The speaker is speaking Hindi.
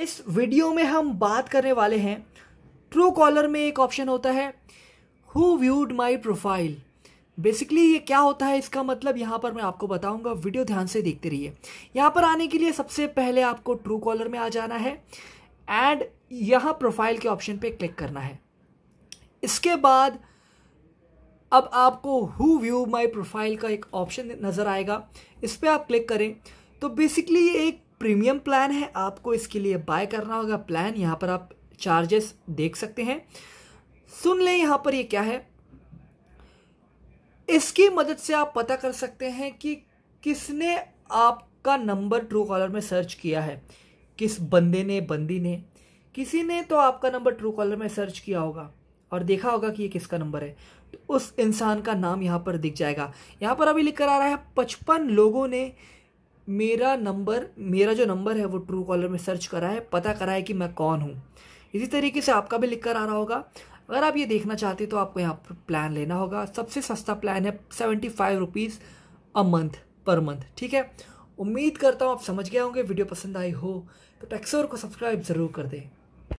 इस वीडियो में हम बात करने वाले हैं ट्रू कॉलर में एक ऑप्शन होता है who viewed my profile basically ये क्या होता है इसका मतलब यहाँ पर मैं आपको बताऊंगा वीडियो ध्यान से देखते रहिए यहाँ पर आने के लिए सबसे पहले आपको ट्रू कॉलर में आ जाना है एंड यहाँ प्रोफाइल के ऑप्शन पे क्लिक करना है इसके बाद अब आपको हु व्यू माई प्रोफाइल का एक ऑप्शन नज़र आएगा इस पर आप क्लिक करें तो बेसिकली ये एक प्रीमियम प्लान है आपको इसके लिए बाय करना होगा प्लान यहाँ पर आप चार्जेस देख सकते हैं सुन लें यहाँ पर ये यह क्या है इसकी मदद से आप पता कर सकते हैं कि किसने आपका नंबर ट्रू कॉलर में सर्च किया है किस बंदे ने बंदी ने किसी ने तो आपका नंबर ट्रू कॉलर में सर्च किया होगा और देखा होगा कि ये किसका नंबर है तो उस इंसान का नाम यहाँ पर दिख जाएगा यहाँ पर अभी लिख कर आ रहा है पचपन लोगों ने मेरा नंबर मेरा जो नंबर है वो ट्रू कॉलर में सर्च करा है पता करा है कि मैं कौन हूँ इसी तरीके से आपका भी लिख कर आ रहा होगा अगर आप ये देखना चाहते हैं तो आपको यहाँ पर प्लान लेना होगा सबसे सस्ता प्लान है seventy five rupees a month per month ठीक है उम्मीद करता हूँ आप समझ गए होंगे वीडियो पसंद आई हो तो टैक्सोर को सब्सक्राइब ज़रूर कर दें